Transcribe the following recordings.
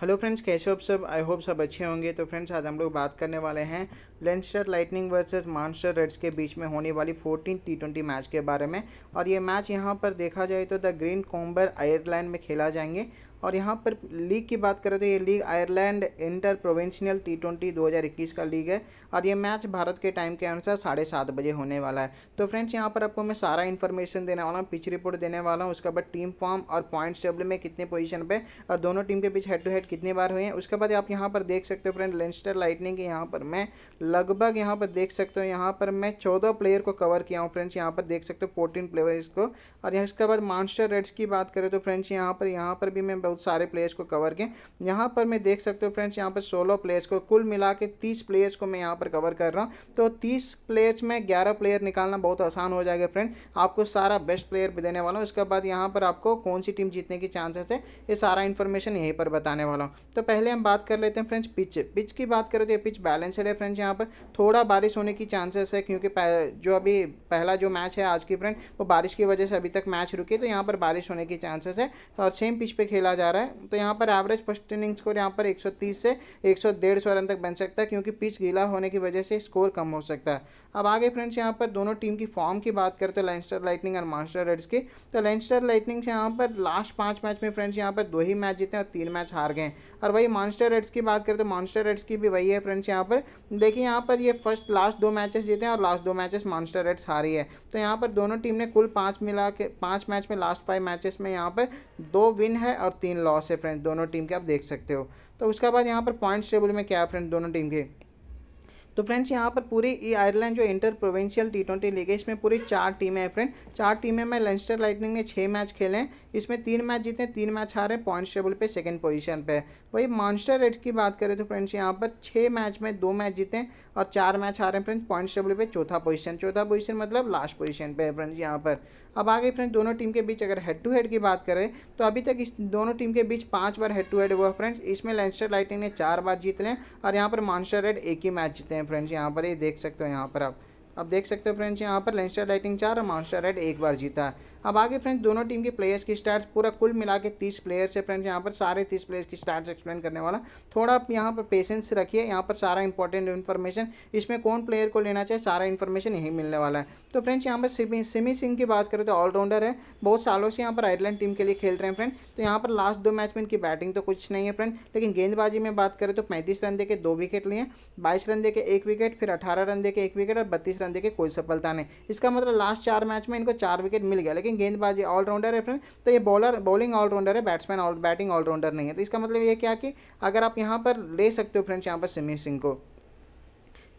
hello friends कैसे हो सब आई होप सब अच्छे होंगे तो फ्रेंड्स आज हम लोग बात करने वाले हैं Leinster Lightning versus Munster Reds के बीच में होने वाली फोर्टीन टी ट्वेंटी मैच के बारे में और ये मैच यहाँ पर देखा जाए तो द ग्रीन कॉम्बर आयरलैंड में खेला जाएंगे और यहाँ पर लीग की बात करें तो ये league Ireland inter provincial T twenty दो हज़ार इक्कीस का लीग है और ये मैच भारत के टाइम के अनुसार साढ़े सात बजे होने वाला है तो फ्रेंड्स यहाँ पर आपको मैं सारा इन्फॉर्मेशन देने वाला हूँ पिच रिपोर्ट देने वाला हूँ उसके बाद टीम फॉर्म और पॉइंट्स टेबल में कितने पोजीशन पे और दोनों टीम के बीच हेड टू हेड कितने बार हुए हैं उसके बाद आप यहाँ पर देख सकते हो फ्रेंड लेंस्टर लाइटनिंग के यहाँ पर मैं लगभग यहाँ पर देख सकते हो यहाँ पर मैं चौदह प्लेयर को कवर किया हूँ फ्रेंड्स यहाँ पर देख सकते हो फोर्टीन प्लेयर्स को और यहाँ उसके बाद मानस्टर रेड्स की बात करें तो फ्रेंड्स यहाँ पर यहाँ पर भी मैं बहुत सारे प्लेयर्स को कवर किए यहाँ पर मैं देख सकते हो फ्रेंड्स यहाँ पर सोलह प्लेयर्स को कुल मिला के तीस प्लेयर्स को मैं यहाँ पर कवर कर रहा हूँ तो तीस प्लेयर्स में ग्यारह प्लेयर निकालना बहुत आसान हो जाएगा फ्रेंड आपको सारा बेस्ट प्लेयर भी देने वाला हूँ इसके बाद यहाँ पर आपको कौन सी टीम जीतने की चांसेस है ये सारा इन्फॉर्मेशन यहीं पर बताने वाला हूँ तो पहले हम बात कर लेते हैं फ्रेंड्स पिच पिच की बात करें तो ये पिच बैलेंसड है फ्रेंड्स यहाँ पर थोड़ा बारिश होने की चांसेस है क्योंकि जो अभी पहला जो मैच है आज की फ्रेंड वो बारिश की वजह से अभी तक मैच रुकी तो यहाँ पर बारिश होने की चांसेस है और सेम पिच पर खेला जा जा रहा है तो यहाँ पर एवरेज फर्स्ट इनिंग स्कोर यहाँ पर 130 से एक सौ रन तक बन सकता है क्योंकि पिच गीला होने की वजह से स्कोर कम हो सकता है अब आगे फ्रेंड्स यहाँ पर दोनों टीम की फॉर्म की बात करते हैं लेंस्टर लाइटनिंग और मास्टर रेड्स की तो लेंस्टर लाइटनिंग से यहाँ पर लास्ट पाँच मैच में फ्रेंड्स यहाँ पर दो ही मैच जीते और तीन मैच हार गए और वही मॉन्स्टर रेड्स की बात करें तो मॉन्स्टर रेड्स की भी वही है फ्रेंड्स यहाँ पर देखिए यहाँ पर ये फर्स्ट लास्ट दो मैचेस जीते हैं और लास्ट दो मैचेस मॉन्स्टर रेड्स हारी है तो यहाँ पर दोनों टीम ने कुल पाँच मिला के पाँच मैच में लास्ट फाइव मैचेस में यहाँ पर दो विन है और तीन तीन लॉस है फ्रेंड दोनों टीम के आप देख सकते हो तो उसके बाद यहाँ पर पॉइंट्स टेबल में क्या है फ्रेंड दोनों टीम के तो फ्रेंड्स यहाँ पर पूरी ये आयरलैंड जो inter provincial T twenty league है इसमें पूरी चार टीमें हैं फ्रेंड चार टीमें में लेंस्टर लाइटनिंग ने छः मैच खेले हैं इसमें तीन मैच जीते तीन मैच हारे पॉइंट्स टेबल पे सेकंड पोजीशन पे वही मॉन्स्टर रेड की बात करें तो फ्रेंड्स यहाँ पर छः मैच में दो मैच जीते और चार मैच हारे फ्रेंड्स पॉइंट्स टेबल पे चौथा पोजीशन चौथा पोजीशन मतलब लास्ट पोजीशन पे है फ्रेंड्स यहाँ पर अब आगे फ्रेंड्स दोनों टीम के बीच अगर हेड टू हेड की बात करें तो अभी तक इस दोनों टीम के बीच पांच बार हेड टू हेड हुआ फ्रेंड्स इसमें लेंस्टर लाइटिंग ने चार बार जीत लें और यहाँ पर मॉन्स्टर रेड एक ही मैच जीते हैं फ्रेंड्स यहाँ पर ये देख सकते हो यहाँ पर आप अब देख सकते हो फ्रेंड्स यहाँ पर लेंस्टर लाइटिंग चार और मॉन्स्टर रेड एक बार जीता है अब आगे फ्रेंड्स दोनों टीम के प्लेयर्स की स्टार्ट पूरा कुल मिला के तीस प्लेयर्स है फ्रेंड्स यहाँ पर सारे तीस प्लेयर्स की स्टार्ट एक्सप्लेन करने वाला थोड़ा आप यहाँ पर पेशेंस रखिए यहाँ पर सारा इंपॉर्टेंट इन्फॉर्मेशन इसमें कौन प्लेयर को लेना चाहिए सारा इन्फॉर्मेशन यहीं मिलने वाला है तो फ्रेंड्स यहाँ पर सिमी सिंह की बात करें तो ऑलराउंडर है बहुत सालों से यहाँ पर आयरलैंड टीम के लिए खेल रहे हैं फ्रेंड तो यहाँ पर लास्ट दो मैच में इनकी बैटिंग तो कुछ नहीं है फ्रेंड लेकिन गेंदबाजी में बात करें तो पैंतीस रन दे के दो विकेट लिए बाईस रन दे के एक विकेट फिर अठारह रन दे के एक विकेट और बत्तीस रन दे के कोई सफलता नहीं इसका मतलब लास्ट चार मैच में इनको चार विकेट मिल गया लेकिन बैटिंग गेंदबाजी ऑलराउंडर है फ्रेंड तो ये बॉलर बॉलिंग ऑलराउंडर है बैट्समैन बैटिंग ऑलराउंडर नहीं है तो इसका मतलब ये क्या कि अगर आप यहाँ पर ले सकते हो फ्रेंड्स यहाँ पर सिमी सिंह को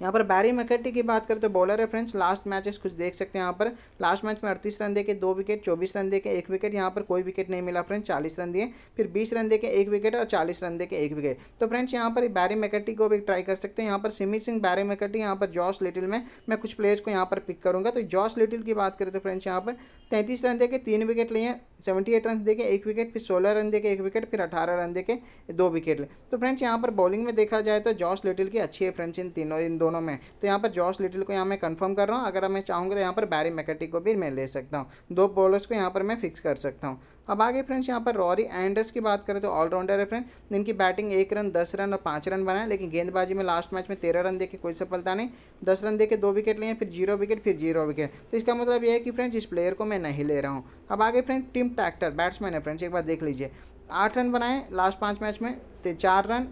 यहाँ पर बैरी मैकेटी की बात करें तो बॉलर है फ्रेंड्स लास्ट मैचेस कुछ देख सकते हैं यहाँ पर लास्ट मैच में अड़तीस रन देके दो विकेट चौबीस रन देके एक विकेट यहाँ पर कोई विकेट नहीं मिला फ्रेंड्स चालीस रन दिए फिर बीस रन देके एक विकेट और चालीस रन देके एक विकेट तो फ्रेंड्स यहाँ पर बैरी मैकेटी को भी ट्राई कर सकते हैं यहाँ पर सिमी सिंह बैरी मैकेटी यहाँ पर जॉस लिटिल में मैं कुछ प्लेयर्स को यहाँ पर पिक करूँगा तो जॉस लिटिल की बात करें तो फ्रेंड्स यहाँ पर तैंतीस रन देके तीन विकेट लिए सेवेंटी एट रन देके एक विकेट फिर सोलह रन देके एक विकेट फिर अठारह रन देके दो विकेट ले तो फ्रेंड्स यहाँ पर बॉलिंग में देखा जाए तो जॉस लिटिल की अच्छी है फ्रेंड्स इन तीनों इन दो दोनों में तो यहाँ पर जॉर्ज लिटिल को यहाँ मैं कन्फर्म कर रहा हूँ अगर मैं चाहूँगा तो यहाँ पर बैरी मैकेटी को भी मैं ले सकता हूँ दो बॉलर्स को यहाँ पर मैं फिक्स कर सकता हूँ अब आगे फ्रेंड्स यहाँ पर रॉरी एंडर्स की बात करें तो ऑलराउंडर है फ्रेंड इनकी बैटिंग एक रन दस रन और पाँच रन बनाए लेकिन गेंदबाजी में लास्ट मैच में तेरह रन देके कोई सफलता नहीं दस रन देके दो विकेट लिए फिर जीरो विकेट फिर जीरो विकेट तो इसका मतलब यह है कि फ्रेंड्स इस प्लेयर को मैं नहीं ले रहा हूँ अब आगे फ्रेंड टीम ट्रैक्टर बैट्समैन है फ्रेंड्स एक बार देख लीजिए आठ रन बनाए लास्ट पाँच मैच में चार रन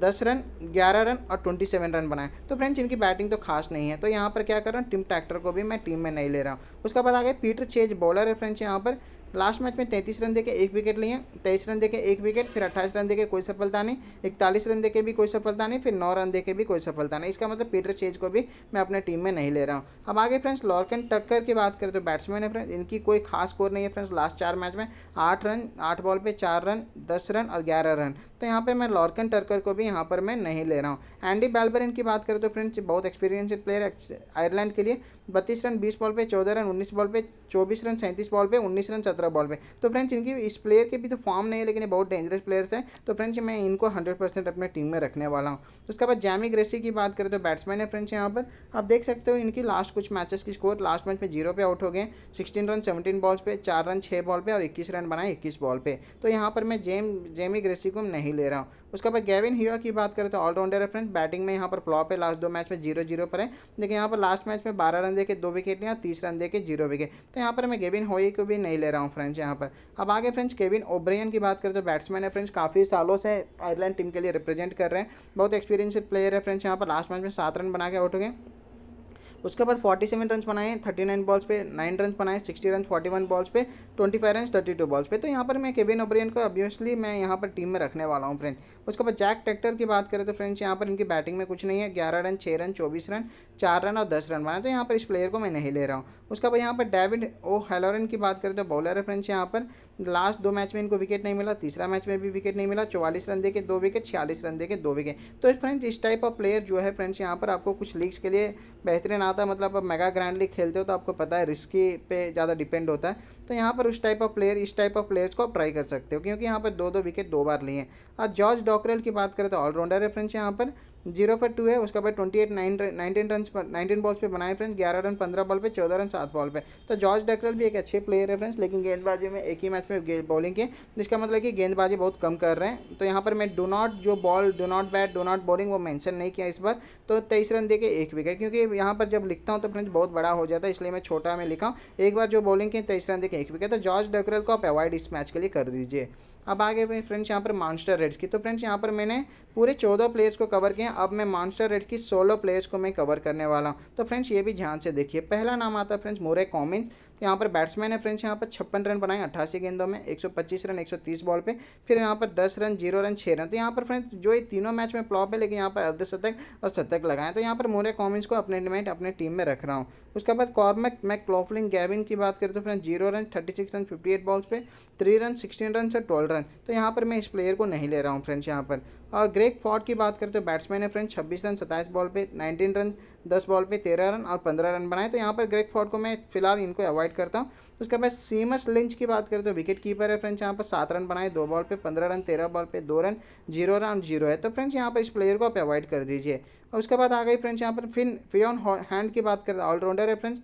दस रन ग्यारह रन और ट्वेंटी सेवन रन बनाए तो फ्रेंड्स इनकी बैटिंग तो खास नहीं है तो यहाँ पर क्या कर रहा हूँ टिम ट्रैक्टर को भी मैं टीम में नहीं ले रहा हूँ उसके बाद आ गया पीटर चेज बॉलर है फ्रेंड्स यहाँ पर लास्ट मैच में तैंतीस रन देके एक विकेट लिए तेईस रन देके एक विकेट फिर अट्ठाईस रन देके कोई सफलता नहीं इकतालीस रन देके भी कोई सफलता नहीं फिर नौ रन देके भी कोई सफलता नहीं इसका मतलब पीटर चेज को भी मैं अपने टीम में नहीं ले रहा हूँ अब आगे फ्रेंड्स लॉर्कन टक्कर की बात करें तो बैट्समैन है फ्रेंड्स इनकी कोई खास स्कोर नहीं है फ्रेंड्स लास्ट चार मैच में आठ रन आठ बॉल पर चार रन दस रन और ग्यारह रन तो यहाँ पर मैं लॉर्कन टक्कर को भी यहाँ पर मैं नहीं ले रहा हूँ एंडी बैलबरन की बात करें तो फ्रेंड्स बहुत एक्सपीरियंसड प्लेयर आयरलैंड के लिए बत्तीस रन बीस बॉल पे चौदह रन उन्नीस बॉल पे चौबीस रन सैंतीस बॉल पे उन्नीस रन सत्रह बॉल पे तो फ्रेंड्स इनकी इस प्लेयर के भी तो फॉर्म नहीं है लेकिन ये बहुत डेंजरस प्लेयर्स हैं तो फ्रेंड्स मैं इनको हंड्रेड परसेंट अपने टीम में रखने वाला हूँ तो उसके बाद जैमी ग्रेसी की बात करें तो बैट्समैन है फ्रेंड्स यहाँ पर आप देख सकते हो इनकी लास्ट कुछ मैचेस की स्कोर लास्ट मैच में जीरो पे आउट हो गए सिक्सटीन रन सेवनटीन बॉल्स पे चार रन छः बॉल पे और इक्कीस रन बनाए इक्कीस बॉल पे तो यहाँ पर मैं जेम जेमी ग्रेसी को नहीं ले रहा हूँ उसके बाद गेविन हीरो की बात करें तो ऑलराउंडर है फ्रेंड बैटिंग में यहाँ पर फ्लॉप है लास्ट दो मैच में जीरो जीरो पर है लेकिन यहाँ पर लास्ट मैच में बारह रन देके दो विकेट लिया तीस रन देके जीरो विकेट तो यहाँ पर मैं गेविन हो को भी नहीं ले रहा हूँ फ्रेंड्स यहाँ पर अब आगे फ्रेंड्स केविन ओब्रियन की बात करें तो बैट्समैन है फ्रेंड्स काफ़ी सालों से आयरलैंड टीम के लिए रिप्रेजेंट कर रहे हैं बहुत एक्सपीरियंसड प्लेयर है फ्रेंड्स यहाँ पर लास्ट मैच में सात रन बना के आउट हो गए उसके बाद फोर्टी सेवन रन बनाए थर्टी नाइन बॉल्स पे नाइन रन बनाए sixty run forty one balls पे twenty five run thirty two balls पे तो यहाँ पर मैं केविन ओब्रियन को ऑब्वियसली मैं यहाँ पर टीम में रखने वाला हूँ फ्रेंड्स उसके बाद जैक टेक्टर की बात करें तो फ्रेंड्स यहाँ पर इनकी बैटिंग में कुछ नहीं है ग्यारह रन छः रन चौबीस रन चार रन और दस रन बनाए तो यहाँ पर इस प्लेयर को मैं नहीं ले रहा हूँ उसके बाद यहाँ पर डेविड ओ हेलोरन की बात करें तो बॉलर है फ्रेंड्स यहाँ पर लास्ट दो मैच में इनको विकेट नहीं मिला तीसरा मैच में भी विकेट नहीं मिला चौवालीस रन दे के दो विकेट छियालीस रन दे के दो विकेट तो फ्रेंड्स इस टाइप ऑफ प्लेयर जो है फ्रेंड्स यहाँ पर आपको कुछ लीग्स के लिए बेहतरीन आता है मतलब आप मेगा ग्रैंड लीग खेलते हो तो आपको पता है रिस्की पे ज़्यादा डिपेंड होता है तो यहाँ पर उस टाइप ऑफ प्लेयर इस टाइप ऑफ प्लेयर्स को आप ट्राई कर सकते हो क्योंकि यहाँ पर दो दो विकेट दो बार लिए हैं और जॉर्ज डॉकरेल की बात करें तो ऑलराउंडर है फ्रेंड्स यहाँ पर जीरो पर टू है उसका भाई twenty eight nine nineteen run nineteen balls पे बनाए फ्रेंड्स ग्यारह रन पंद्रह बॉल पे चौदह रन सात बॉल पे तो जॉर्ज डेकरल भी एक अच्छे प्लेयर है फ्रेंड्स लेकिन गेंदबाजी में एक ही मैच में बॉलिंग की जिसका मतलब कि गेंदबाजी बहुत कम कर रहे हैं तो यहाँ पर मैं डो नॉट जो ball do not bat do not bowling वो मैंशन नहीं किया इस बार तो तेईस रन दे एक विकेट क्योंकि यहाँ पर जब लिखता हूँ तो फ्रेंड्स बहुत बड़ा हो जाता है इसलिए मैं छोटा में लिखा हूँ एक बार जो बॉलिंग की तेईस रन दे एक विकेट तो जॉर्ज डेकरल को आप अवॉइड इस मैच के लिए कर दीजिए अब आगे फ्रेंड्स यहाँ पर मॉन्स्टर रेड्स की तो फ्रेंड्स यहाँ पर मैंने पूरे चौदह प्लेयर्स को कवर किया अब मैं मॉन्स्टर रेड की सोलो प्लेयर्स को मैं कवर करने वाला हूँ तो फ्रेंड्स ये भी ध्यान से देखिए पहला नाम आता है फ्रेंड्स मोरे कॉमिन्स तो यहाँ पर बैट्समैन है फ्रेंड्स यहाँ पर छप्पन रन बनाए अट्ठासी गेंदों में 125 रन 130 बॉल पे फिर यहाँ पर 10 रन जीरो रन छः रन तो यहाँ पर फ्रेंड्स जो ये तीनों मैच में प्लॉप है लेकिन यहाँ पर अर्धशतक और शतक लगाएं तो यहाँ पर मोरे कॉमिन्स को अपने डिमेंट अपने टीम में रख रहा हूँ उसके बाद कॉर्मेक मैक क्लॉफलिन गैविन की बात करें तो friends zero run thirty six run fifty eight balls पे थ्री रन सिक्सटीन रन और ट्वेल्व रन तो यहाँ पर मैं इस प्लेयर को नहीं ले रहा हूँ फ्रेंड्स यहाँ पर और ग्रेग फॉर्ड की बात करें तो बैट्समैन है फ्रेंड्स छब्बीस रन सत्ताईस बॉल पे नाइनटीन रन दस बॉल पे तेरह रन और पंद्रह रन बनाए तो यहाँ पर ग्रेग फॉर्ड को मैं फिलहाल इनको अवॉइड करता हूँ तो उसके बाद सीमस लिंच की बात करें तो विकेट कीपर है फ्रेंड्स यहाँ पर सात रन बनाए दो बॉल पर पंद्रह रन तेरह बॉल पर दो रन जीरो रन जीरो है तो फ्रेंड्स यहाँ पर इस प्लेयर को आप अवॉइड कर दीजिए और उसके बाद आ गई फ्रेंड्स यहाँ पर फिन फियन हैंड की बात करें तो ऑलराउंडर है फ्रेंड्स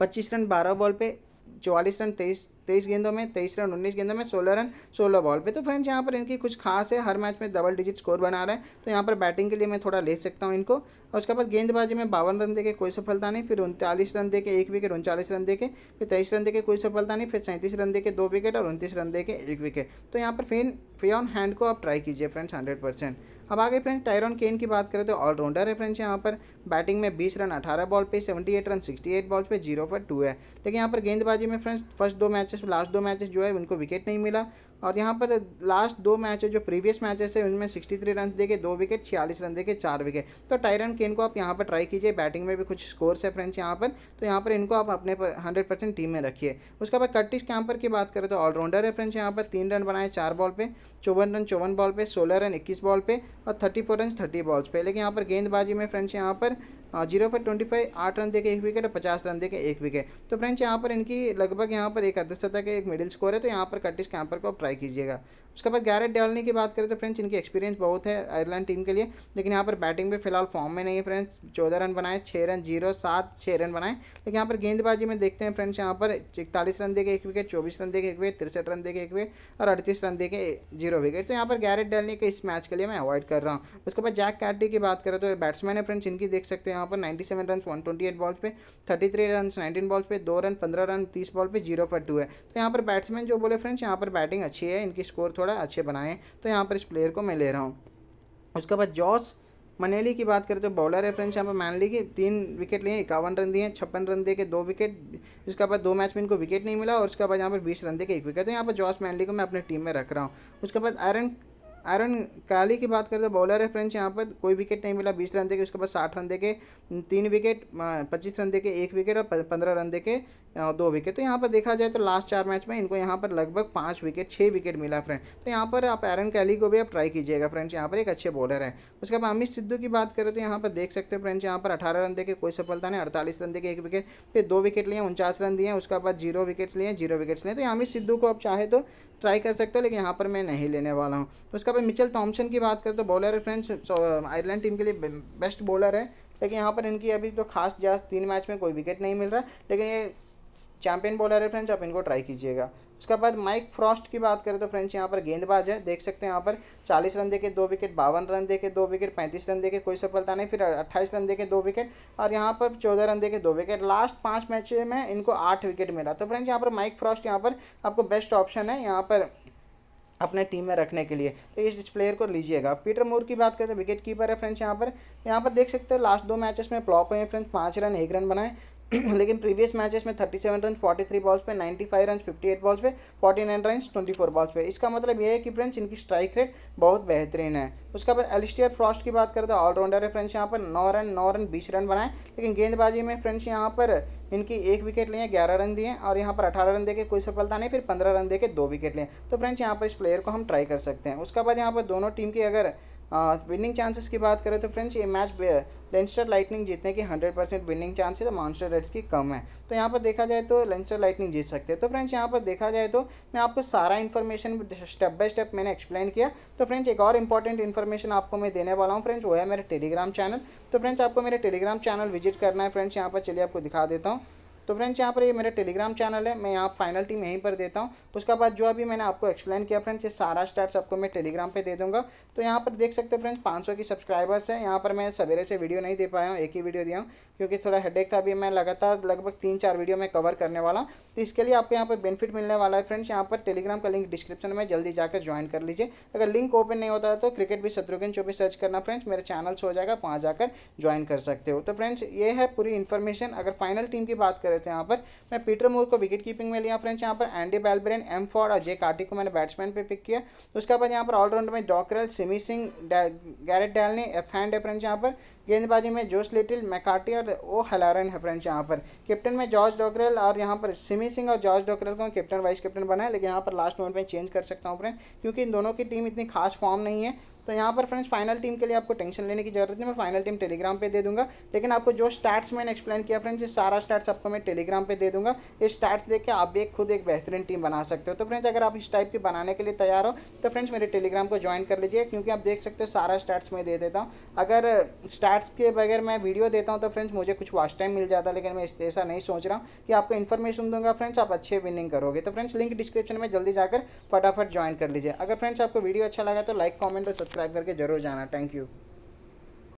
पच्चीस रन बारह बॉल पे चौवालीस रन तेईस तेईस गेंदों में तेईस रन उन्नीस गेंदों में सोलह रन सोलह बॉल पे तो फ्रेंड्स यहाँ पर इनकी कुछ खास है हर मैच में डबल डिजिट स्कोर बना रहा है तो यहाँ पर बैटिंग के लिए मैं थोड़ा ले सकता हूँ इनको और उसके बाद गेंदबाजी में बावन रन देके कोई सफलता नहीं फिर उनतालीस रन देके एक विकेट उनचालीस रन देके फिर तेईस रन देके कोई सफलता नहीं फिर सैंतीस रन देके दो विकेट और उनतीस रन देके एक विकेट तो यहाँ पर फिर फ्री ऑन हैंड को आप ट्राई कीजिए फ्रेंड्स हंड्रेड परसेंट अब आगे फ्रेंड्स टायरन केन की बात करें तो ऑलराउंडर है फ्रेंड्स यहाँ पर बैटिंग में बीस रन अठारह बॉल पे seventy eight run sixty eight balls पे जीरो पर टू है लेकिन यहाँ पर गेंदबाजी में फ्रेंड्स फर्स्ट दो मैचेस लास्ट दो मैचेस जो है उनको विकेट नहीं मिला और यहाँ पर लास्ट दो मैच है जो प्रीवियस मैचेस है उनमें 63 रन देखे दो विकेट 46 रन देखे चार विकेट तो टायरन केन को आप यहाँ पर ट्राई कीजिए बैटिंग में भी कुछ स्कोर्स है फ्रेंड्स यहाँ पर तो यहाँ पर इनको आप अपने हंड्रेड परसेंट टीम में रखिए उसके बाद कट्टिस कैंपर की बात करें तो ऑलराउंडर है फ्रेंड्स यहाँ पर तीन रन बनाए चार बॉल पर चौवन रन चौवन बॉल पर सोलह रन इक्कीस बॉल पर और थर्टी रन थर्टी बॉल्स पर लेकिन यहाँ पर गेंदबाजी में फ्रेंड्स यहाँ पर हाँ, जीरो पर ट्वेंटी फाइव आठ रन देके एक विकेट और पचास रन देके एक विकेट तो फ्रेंड्स यहाँ पर इनकी लगभग यहाँ पर एक अर्धशतक है एक मिडिल स्कोर है तो यहाँ पर कटिस कैंपर को आप ट्राई कीजिएगा उसके बाद गैरेट डेवलनी की बात करें तो फ्रेंड्स इनकी एक्सपीरियंस बहुत है आयरलैंड टीम के लिए लेकिन यहाँ पर बैटिंग में फिलहाल फॉर्म में नहीं है फ्रेंड्स चौदह रन बनाए छः रन जीरो सात छः रन बनाए लेकिन यहाँ पर गेंदबाजी में देखते हैं फ्रेंड्स यहाँ पर इकतालीस रन देखे एक विकेट चौबीस रन देखे एक विकेट तिरसठ रन देखे एक विकेट और अड़तीस रन देखे जीरो विकेट तो यहाँ पर गैरेट डेलनी के इस मैच के लिए मैं अवॉइड कर रहा हूँ उसके बाद जैक कैटी की बात करें तो बैट्समैन है फ्रेंड्स इनकी देख सकते हैं यहाँ पर ninety seven run one twenty eight balls पे thirty three run nineteen balls पे दो रन पंद्रह रन तीस बॉल पे जीरो पर टू है तो यहाँ पर बैट्समैन जो बोले फ्रेंड्स यहाँ पर बैटिंग अच्छी है इनकी स्कोर थोड़ा थोड़ा अच्छे बनाएँ तो यहाँ पर इस प्लेयर को मैं ले रहा हूँ उसके बाद जॉस मनेली की बात करें तो बॉलर है फ्रेंड्स यहाँ पर मैनली की तीन विकेट लिए इक्यावन रन दिए छप्पन रन दे के दो विकेट उसके बाद दो मैच में इनको विकेट नहीं मिला और उसके बाद यहाँ पर बीस रन दे के एक विकेट तो यहाँ पर जॉस मैनली को मैं अपने टीम में रख रहा हूँ उसके बाद आयरन आयरन काली की बात करें तो बॉलर है फ्रेंड्स यहाँ पर कोई विकेट नहीं मिला बीस रन देके उसके बाद साठ रन देके तीन विकेट पच्चीस रन देके एक विकेट और पंद्रह रन देके दो विकेट तो यहाँ पर देखा जाए तो लास्ट चार मैच में इनको यहाँ पर लगभग पाँच विकेट छः विकेट मिला फ्रेंड तो यहाँ पर आप एरन कैली को भी आप ट्राई कीजिएगा फ्रेंड्स यहाँ पर एक अच्छे बॉलर है उसके बाद अमित सिद्धू की बात करें तो यहाँ पर देख सकते हैं फ्रेंड्स यहाँ पर अठारह रन देके कोई सफलता नहीं अड़तालीस रन देके एक विकेट फिर दो विकेट लिए उनचास रन दिए उसके बाद जीरो विकेट्स लिए जीरो विकेट्स लिए तो अमित सिद्धू को आप चाहे तो ट्राई कर सकते हो लेकिन यहाँ पर मैं नहीं लेने वाला हूँ तो उसका बाद मिचल थॉम्सन की बात करें तो बॉलर है फ्रेंड्स आयरलैंड टीम के लिए बेस्ट बॉलर है लेकिन यहाँ पर इनकी अभी तो खास जहाँ तीन मैच में कोई विकेट नहीं मिल रहा है लेकिन ये चैंपियन बॉलर है फ्रेंड्स आप इनको ट्राई कीजिएगा उसके बाद माइक फ्रॉस्ट की बात करें तो फ्रेंड्स यहाँ पर गेंदबाज है देख सकते हैं यहाँ पर चालीस रन देके दो विकेट बावन रन देके दो विकेट पैंतीस रन देके कोई सफलता नहीं फिर अट्ठाईस रन देके दो विकेट और यहाँ पर चौदह रन देके दो विकेट लास्ट पाँच मैच में इनको आठ विकेट मिला तो फ्रेंड्स यहाँ पर माइक फ्रॉस्ट यहाँ पर आपको बेस्ट ऑप्शन है यहाँ पर अपने टीम में रखने के लिए तो इस प्लेयर को लीजिएगा पीटर मोर की बात करें तो विकेट कीपर है फ्रेंड्स यहाँ पर यहाँ पर देख सकते हो लास्ट दो मैचेस में प्लॉप हुए हैं फ्रेंड्स पाँच रन एक रन बनाए लेकिन प्रीवियस मैचेस में 37 रन थ्री बॉल्स पे 95 रन एट बॉल्स पे 49 रन फोर बॉल्स पे इसका मतलब यह है कि फ्रेंड्स इनकी स्ट्राइक रेट बहुत बेहतरीन है उसके बाद एलिस्टियर फ्रॉस्ट की बात करें तो ऑलराउंडर है फ्रेंड्स यहाँ पर नौ रन नौ रन बीस रन बनाए लेकिन गेंदबाजी में फ्रेंड्स यहाँ पर इनकी एक विकेट लिए ग्यारह रन दिए और यहाँ पर अठारह रन देकर कोई सफलता नहीं फिर पंद्रह रन देकर दो विकेट लें तो फ्रेंड्स यहाँ पर इस प्लेयर को हम ट्राई कर सकते हैं उसके बाद यहाँ पर दोनों टीम की अगर विनिंग चांसेस की बात करें तो फ्रेंड्स ये मैच लेंस्टर लाइटनिंग जीतने की hundred percent winning chances Munster Reds की कम है तो यहाँ पर देखा जाए तो लेंस्टर लाइटनिंग जीत सकते हैं तो फ्रेंड्स यहाँ पर देखा जाए तो मैं आपको सारा इन्फॉर्मेशन स्टेप बाय स्टेप मैंने एक्सप्लेन किया तो फ्रेंड्स एक और इंपॉर्टेंट इन्फॉर्मेशन आपको मैं देने वाला हूँ फ्रेंड्स वो है मेरा टेलीग्राम चैनल तो फ्रेंड्स आपको मेरे टेलीग्राम चैनल विजिट करना है फ्रेंड्स यहाँ पर चलिए आपको दिखा देता हूँ तो फ्रेंड्स यहाँ पर ये मेरा टेलीग्राम चैनल है मैं यहाँ फाइनल टीम यहीं पर देता हूँ उसके बाद जो अभी मैंने आपको एक्सप्लेन किया फ्रेंड्स ये सारा स्टार्ट आपको मैं टेलीग्राम पर दे दूँगा तो यहाँ पर देख सकते हो फ्रेंड्स पाँच की सब्सक्राइबर्स है यहाँ पर मैं सवेरे से वीडियो नहीं दे पाया हूँ एक ही वीडियो दिया हूँ क्योंकि थोड़ा हेड था अभी मैं लगातार लगभग तीन चार वीडियो में कवर करने वाला तो इसके लिए आपको यहाँ पर बेनिफिट मिलने वाला है फ्रेंड्स यहाँ पर टेलीग्राम का लिंक डिस्क्रिप्शन में जल्दी जाकर ज्वाइन कर लीजिए अगर लिंक ओपन नहीं होता है तो क्रिकेट भी शत्रुघ्न चौबे सर्च करना फ्रेंड्स मेरे चैनल से हो जाएगा वहाँ जाकर ज्वाइन कर सकते हो तो फ्रेंड्स ये है पूरी इन्फॉर्मेशन अगर फाइनल टीम की बात करें रहे थे यहाँ पर मैं पीटर मूर को विकेट कीपिंग में लिया फ्रेंड्स यहाँ पर एंडी बैलब्रेन एम फॉर्ड और जे कार्टी को मैंने बैट्समैन पे पिक किया उसके बाद यहाँ पर ऑलराउंडर में Dockrell Simi Singh Gareth Delany एफ हैंड है फ्रेंड्स यहाँ पर गेंदबाजी में जोस लिटिल मैकार्टी और ओ हलारन है फ्रेंड्स यहाँ पर कैप्टन में जॉर्ज डॉक्रेल और यहाँ पर सिमी सिंह और जॉर्ज डॉक्रेल को कैप्टन वाइस कैप्टन बनाया लेकिन यहाँ पर लास्ट मोमेंट में चेंज कर सकता हूँ फ्रेंड क्योंकि इन दोनों की टीम इतनी खास फॉर्म नहीं है तो यहाँ पर फ्रेंड्स फाइनल टीम के लिए आपको टेंशन लेने की जरूरत नहीं मैं फाइनल टीम टेलीग्राम पे दे दूंगा लेकिन आपको जो स्टार्ट्स मैंने एक्सप्लेन किया फ्रेंड्स ये सारा स्टार्ट्स आपको मैं टेलीग्राम पे दे दूंगा ये स्टार्ट्स देख के आप भी खुद एक बेहतरीन टीम बना सकते हो तो फ्रेंड्स अगर आप इस टाइप की बनाने के लिए तैयार हो तो फ्रेंड्स मेरे टेलीग्राम को ज्वाइन कर लीजिए क्योंकि आप देख सकते हो सारा स्टार्ट्स मैं दे देता हूँ अगर स्टार्ट्स के बगैर मैं वीडियो देता हूँ तो फ्रेंड्स मुझे कुछ वास्ट टाइम मिल जाता लेकिन मैं ऐसा नहीं सोच रहा हूँ कि आपको इन्फॉर्मेशन दूंगा फ्रेंड्स आप अच्छे विनिंग करोगे तो फ्रेंड्स लिंक डिस्क्रिप्शन में जल्दी जाकर फटाफट ज्वाइन कर लीजिए अगर फ्रेंड्स आपको वीडियो अच्छा लगा तो लाइक कॉमेंट और सब्सक्राइब सब्सक्राइब करके ज़रूर जाना थैंक यू